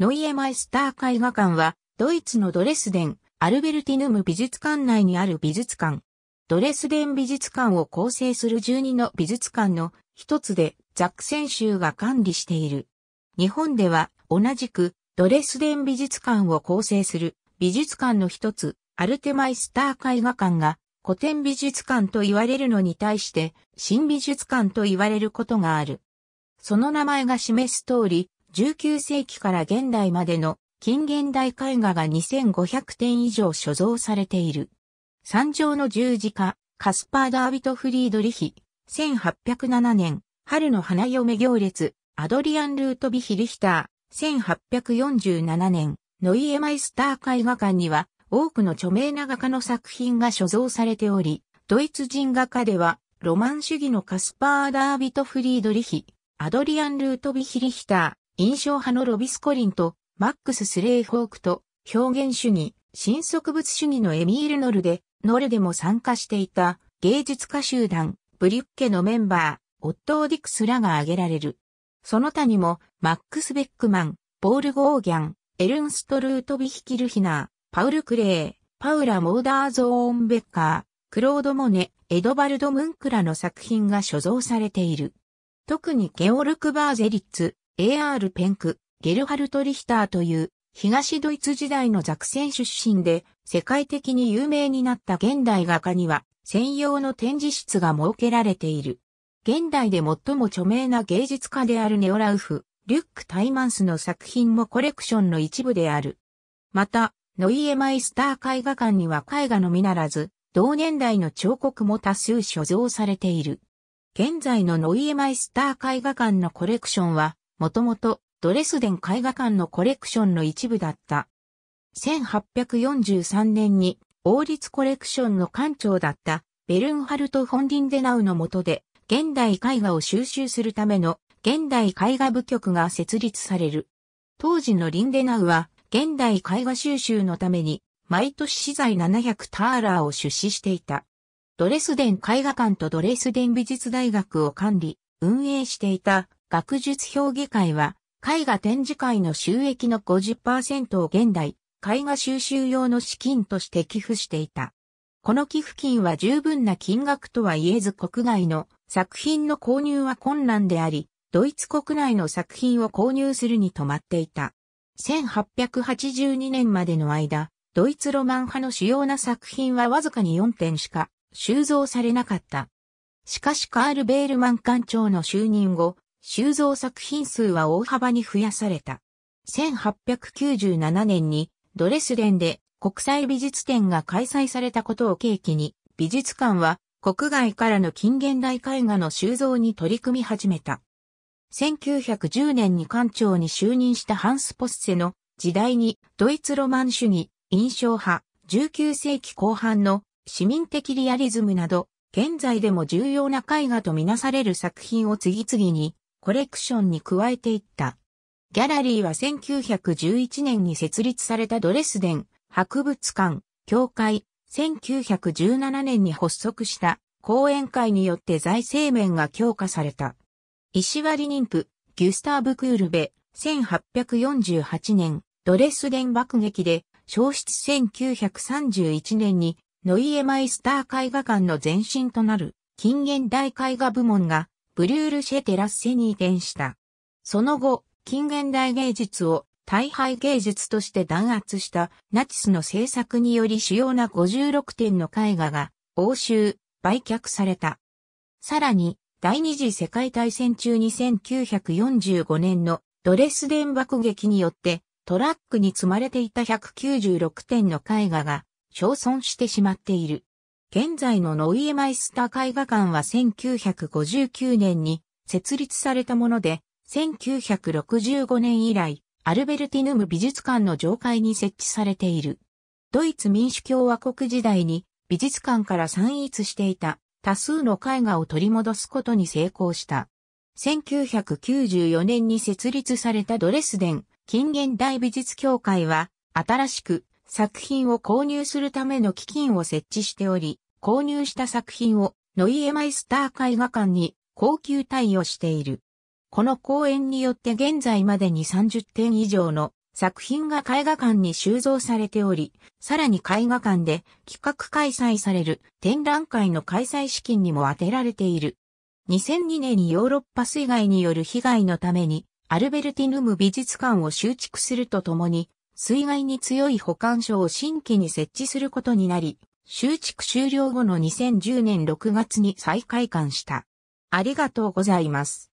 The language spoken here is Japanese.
ノイエマイスター絵画館は、ドイツのドレスデン、アルベルティヌム美術館内にある美術館。ドレスデン美術館を構成する12の美術館の一つでザクセン州が管理している。日本では同じくドレスデン美術館を構成する美術館の一つアルテマイスター絵画館が古典美術館と言われるのに対して新美術館と言われることがある。その名前が示す通り19世紀から現代までの近現代絵画が2500点以上所蔵されている。三条の十字架、カスパー・ダービト・フリードリヒ、1807年、春の花嫁行列、アドリアン・ルートビヒ・リヒター、1847年、ノイエマイスター絵画館には、多くの著名な画家の作品が所蔵されており、ドイツ人画家では、ロマン主義のカスパー・ダービト・フリードリヒ、アドリアン・ルートビヒ・リヒター、印象派のロビスコリンとマックス・スレイホークと表現主義、新植物主義のエミール・ノルで、ノルでも参加していた芸術家集団、ブリュッケのメンバー、オットー・ディクスらが挙げられる。その他にも、マックス・ベックマン、ポール・ゴーギャン、エルンスト・ルート・ビヒキルヒナー、パウル・クレー、パウラ・モーダー・ゾーンベッカー、クロード・モネ、エドバルド・ムンクらの作品が所蔵されている。特にゲオルク・バーゼリッツ、AR ペンク、ゲルハルト・リヒターという東ドイツ時代のザクセン出身で世界的に有名になった現代画家には専用の展示室が設けられている。現代で最も著名な芸術家であるネオラウフ、リュック・タイマンスの作品もコレクションの一部である。また、ノイエマイスター絵画館には絵画のみならず、同年代の彫刻も多数所蔵されている。現在のノイエマイスター絵画館のコレクションは、もともとドレスデン絵画館のコレクションの一部だった。1843年に王立コレクションの館長だったベルンハルト・フォンディンデナウの下で現代絵画を収集するための現代絵画部局が設立される。当時のリンデナウは現代絵画収集のために毎年資材700ターラーを出資していた。ドレスデン絵画館とドレスデン美術大学を管理、運営していた学術評議会は、絵画展示会の収益の50%を現代、絵画収集用の資金として寄付していた。この寄付金は十分な金額とは言えず国外の作品の購入は困難であり、ドイツ国内の作品を購入するに止まっていた。1882年までの間、ドイツロマン派の主要な作品はわずかに4点しか収蔵されなかった。しかしカール・ベールマン館長の就任後、収蔵作品数は大幅に増やされた。1897年にドレスデンで国際美術展が開催されたことを契機に、美術館は国外からの近現代絵画の収蔵に取り組み始めた。1910年に館長に就任したハンス・ポッセの時代にドイツロマン主義、印象派、19世紀後半の市民的リアリズムなど、現在でも重要な絵画とみなされる作品を次々にコレクションに加えていった。ギャラリーは1911年に設立されたドレスデン、博物館、協会、1917年に発足した講演会によって財政面が強化された。石割妊婦、ギュスターブ・クールベ、1848年、ドレスデン爆撃で、消失1931年に、ノイエマイスター絵画館の前身となる、近現代絵画部門がブリュール・シェ・テラッセに移転した。その後、近現代芸術を大敗芸術として弾圧したナチスの政策により主要な56点の絵画が押収、売却された。さらに、第二次世界大戦中に1945年のドレスデン爆撃によってトラックに積まれていた196点の絵画が焼損してしまっている。現在のノイエマイスター絵画館は1959年に設立されたもので、1965年以来、アルベルティヌム美術館の上階に設置されている。ドイツ民主共和国時代に美術館から散逸していた多数の絵画を取り戻すことに成功した。1994年に設立されたドレスデン近現代美術協会は新しく作品を購入するための基金を設置しており、購入した作品をノイエマイスター絵画館に高級対応している。この公演によって現在までに30点以上の作品が絵画館に収蔵されており、さらに絵画館で企画開催される展覧会の開催資金にも充てられている。2002年にヨーロッパ水害による被害のためにアルベルティヌム美術館を修築するとともに、水害に強い保管所を新規に設置することになり、修築終了後の2010年6月に再開館した。ありがとうございます。